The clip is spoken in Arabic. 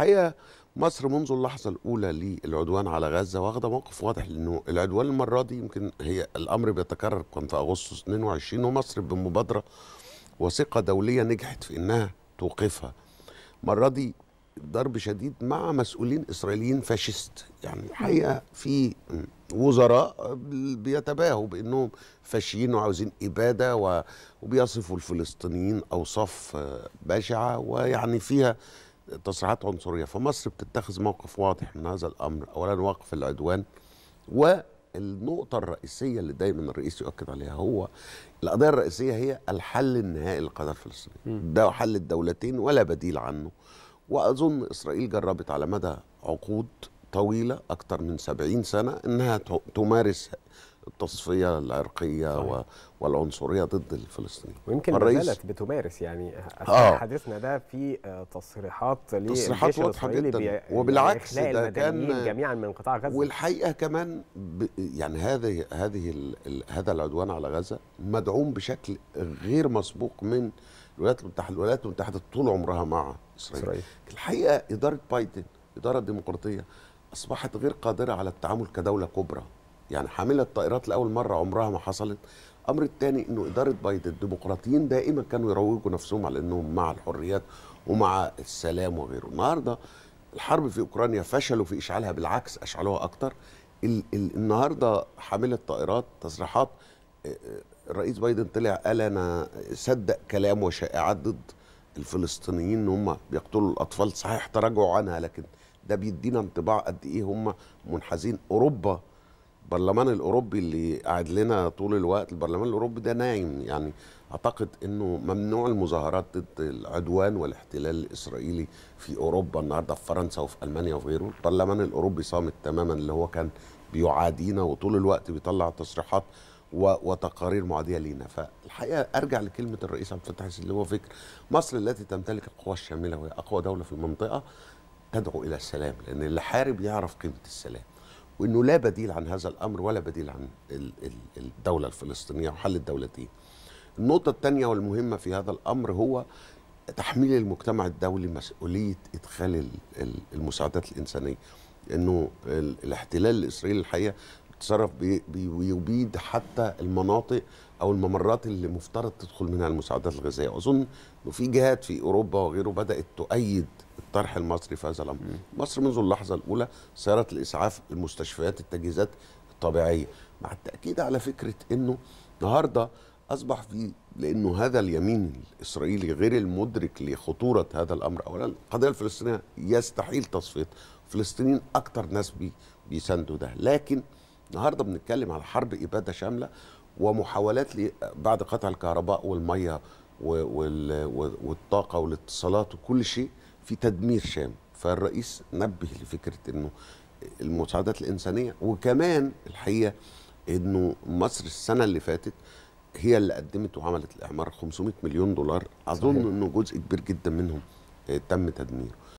الحقيقه مصر منذ اللحظه الاولى للعدوان على غزه واخده موقف واضح لانه العدوان المره دي يمكن هي الامر بيتكرر كان في اغسطس 22 ومصر بمبادره وثقه دوليه نجحت في انها توقفها المره دي ضرب شديد مع مسؤولين اسرائيليين فاشيست يعني الحقيقه في وزراء بيتباهوا بانهم فاشيين وعاوزين اباده وبيصفوا الفلسطينيين اوصاف بشعه ويعني فيها تصريحات عنصريه فمصر بتتخذ موقف واضح من هذا الامر اولا وقف العدوان والنقطه الرئيسيه اللي دايما الرئيس يؤكد عليها هو القضيه الرئيسيه هي الحل النهائي للقضيه الفلسطينيه ده حل الدولتين ولا بديل عنه واظن اسرائيل جربت على مدى عقود طويله اكثر من 70 سنه انها تمارس التصفيه العرقيه صحيح. والعنصريه ضد الفلسطينيين ويمكن ما بتمارس يعني آه،, آه. حديثنا ده في آه، تصريحات تصريحات واضحه جدا بي... يعني وبالعكس ده كان جميعا من قطاع غزه والحقيقه كمان ب... يعني هذه هذه ال... ال... هذا العدوان على غزه مدعوم بشكل غير مسبوق من الولايات المتحده الولايات المتحده طول عمرها مع اسرائيل, إسرائيل. الحقيقه اداره بايدن اداره ديمقراطيه اصبحت غير قادره على التعامل كدوله كبرى يعني حامله الطائرات لاول مره عمرها ما حصلت الامر الثاني انه اداره بايدن الديمقراطيين دائما كانوا يروجوا نفسهم على انهم مع الحريات ومع السلام وغيره النهارده الحرب في اوكرانيا فشلوا في اشعالها بالعكس اشعلوها اكتر ال ال النهارده حامله طائرات تصريحات الرئيس بايدن طلع قال انا صدق كلام وشائعات ضد الفلسطينيين ان هم بيقتلوا الاطفال صحيح تراجعوا عنها لكن ده بيدينا انطباع قد ايه هم منحازين اوروبا البرلمان الاوروبي اللي قاعد لنا طول الوقت البرلمان الاوروبي ده نايم يعني اعتقد انه ممنوع المظاهرات ضد العدوان والاحتلال الاسرائيلي في اوروبا النهارده في فرنسا وفي المانيا وغيره البرلمان الاوروبي صامت تماما اللي هو كان بيعادينا وطول الوقت بيطلع تصريحات وتقارير معاديه لينا فالحقيقه ارجع لكلمه الرئيس عبد الفتاح السيسي اللي هو فكر مصر التي تمتلك القوى الشامله وهي اقوى دوله في المنطقه تدعو الى السلام لان اللي حارب يعرف قيمه السلام وانه لا بديل عن هذا الامر ولا بديل عن الدوله الفلسطينيه وحل الدولتين. النقطه الثانيه والمهمه في هذا الامر هو تحميل المجتمع الدولي مسؤوليه ادخال المساعدات الانسانيه انه الاحتلال الاسرائيلي الحقيقه تصرف بيبيد حتى المناطق او الممرات اللي مفترض تدخل منها المساعدات الغذائيه واظن انه في جهات في اوروبا وغيره بدات تؤيد الطرح المصري في هذا الامر مصر منذ اللحظه الاولى سيارات الاسعاف المستشفيات التجهيزات الطبيعيه مع التاكيد على فكره انه النهارده اصبح في لانه هذا اليمين الاسرائيلي غير المدرك لخطوره هذا الامر اولا القضيه الفلسطينيه يستحيل تصفيتها الفلسطينيين اكثر ناس بي بيساندوا ده لكن النهارده بنتكلم على حرب اباده شامله ومحاولات بعد قطع الكهرباء والميه والطاقه والاتصالات وكل شيء في تدمير شام فالرئيس نبه لفكره انه المساعدات الانسانيه وكمان الحقيقه انه مصر السنه اللي فاتت هي اللي قدمت وعملت الاعمار 500 مليون دولار اظن انه جزء كبير جدا منهم آه، تم تدميره